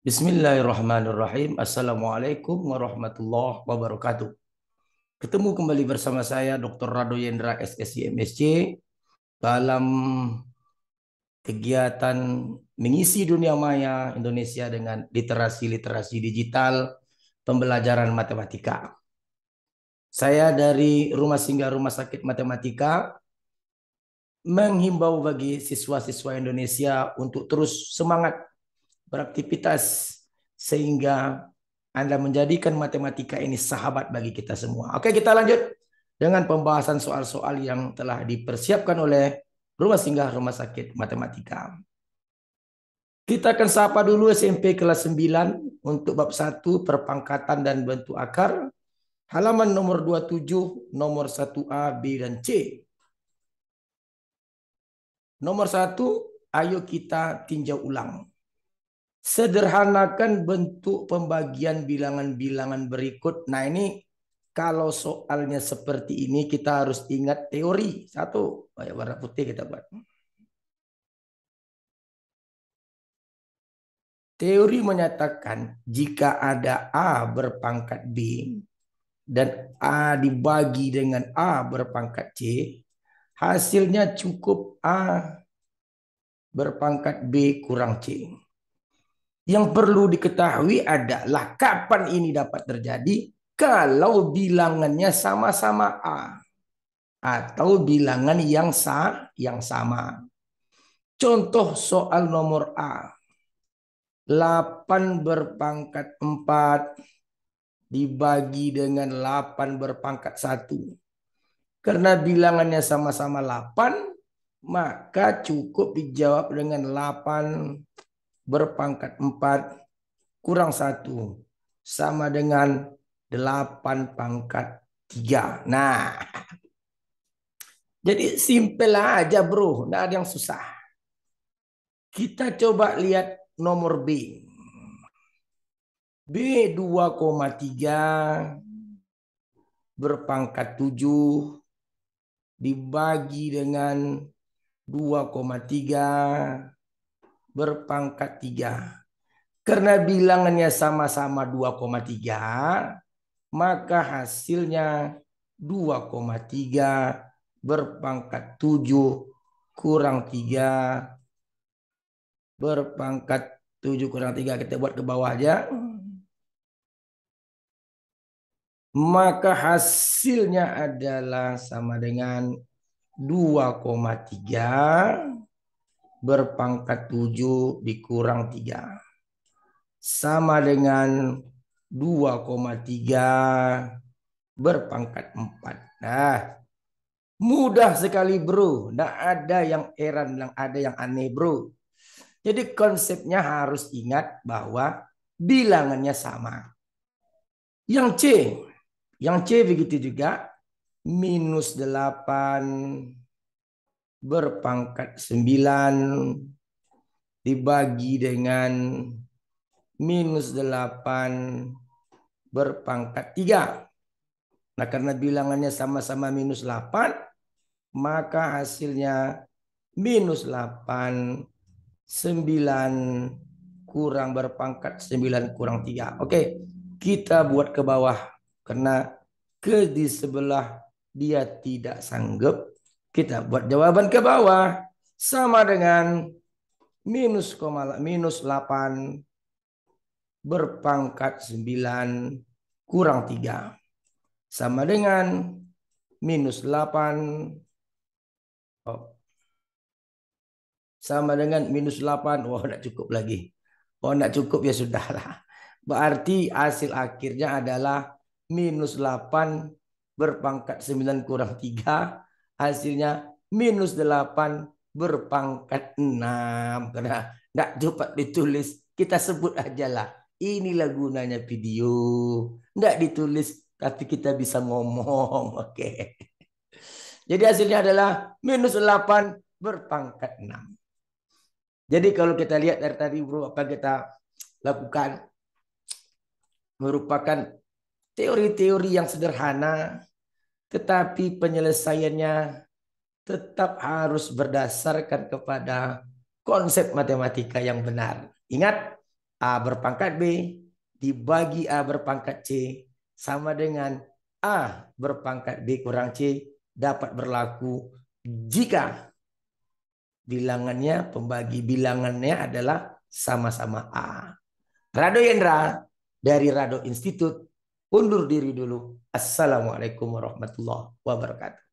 Bismillahirrahmanirrahim. Assalamualaikum warahmatullahi wabarakatuh. Ketemu kembali bersama saya Dr. Rado Yendra SSI MSC dalam kegiatan mengisi dunia maya Indonesia dengan literasi-literasi digital pembelajaran matematika. Saya dari Rumah Singgah Rumah Sakit Matematika menghimbau bagi siswa-siswa Indonesia untuk terus semangat beraktivitas sehingga Anda menjadikan matematika ini sahabat bagi kita semua. Oke, kita lanjut dengan pembahasan soal-soal yang telah dipersiapkan oleh Rumah Singgah Rumah Sakit Matematika. Kita akan sapa dulu SMP kelas 9 untuk bab 1 perpangkatan dan bentuk akar. Halaman nomor 27, nomor 1A, B, dan C. Nomor 1, ayo kita tinjau ulang. Sederhanakan bentuk pembagian bilangan-bilangan berikut. Nah ini kalau soalnya seperti ini kita harus ingat teori. Satu, warna putih kita buat. Teori menyatakan jika ada A berpangkat B dan A dibagi dengan A berpangkat C, hasilnya cukup A berpangkat B kurang C. Yang perlu diketahui adalah kapan ini dapat terjadi kalau bilangannya sama-sama A atau bilangan yang sa yang sama. Contoh soal nomor A. 8 berpangkat 4 dibagi dengan 8 berpangkat 1. Karena bilangannya sama-sama 8, maka cukup dijawab dengan 8 berpangkat 4 kurang satu sama dengan 8 pangkat 3. Nah, jadi simpel aja bro, nggak ada yang susah. Kita coba lihat nomor B. B 2,3 berpangkat 7 dibagi dengan 2,3 berpangkat 3. Karena bilangannya sama-sama 2,3, maka hasilnya 2,3 berpangkat 7 kurang 3 berpangkat 7 kurang 3 kita buat ke bawah aja. Maka hasilnya adalah sama dengan 2,3 berpangkat 7 dikurang 3. Sama dengan 2,3 berpangkat 4. Nah, mudah sekali bro. Nggak ada yang heran, nggak ada yang aneh bro. Jadi konsepnya harus ingat bahwa bilangannya sama. Yang C, yang C begitu juga minus 8 berpangkat sembilan dibagi dengan minus delapan berpangkat tiga. Nah karena bilangannya sama-sama minus delapan, maka hasilnya minus delapan sembilan kurang berpangkat sembilan kurang tiga. Oke, kita buat ke bawah karena ke di sebelah dia tidak sanggup kita buat jawaban ke bawah sama dengan minus koma minus 8 berpangkat 9 kurang 3 sama dengan minus 8 oh. sama dengan minus 8 wah oh, tidak cukup lagi oh tidak cukup ya sudahlah berarti hasil akhirnya adalah minus 8 berpangkat 9 kurang 3 hasilnya minus 8 berpangkat 6. Karena tidak dapat ditulis, kita sebut aja lah. Inilah gunanya video. Tidak ditulis, tapi kita bisa ngomong. Oke. Jadi hasilnya adalah minus 8 berpangkat 6. Jadi kalau kita lihat dari tadi bro, apa kita lakukan merupakan teori-teori yang sederhana tetapi penyelesaiannya tetap harus berdasarkan kepada konsep matematika yang benar. Ingat, A berpangkat B dibagi A berpangkat C sama dengan A berpangkat B kurang C dapat berlaku jika bilangannya pembagi bilangannya adalah sama-sama A. Rado Yendra dari Rado Institute undur diri dulu. Assalamualaikum warahmatullahi wabarakatuh.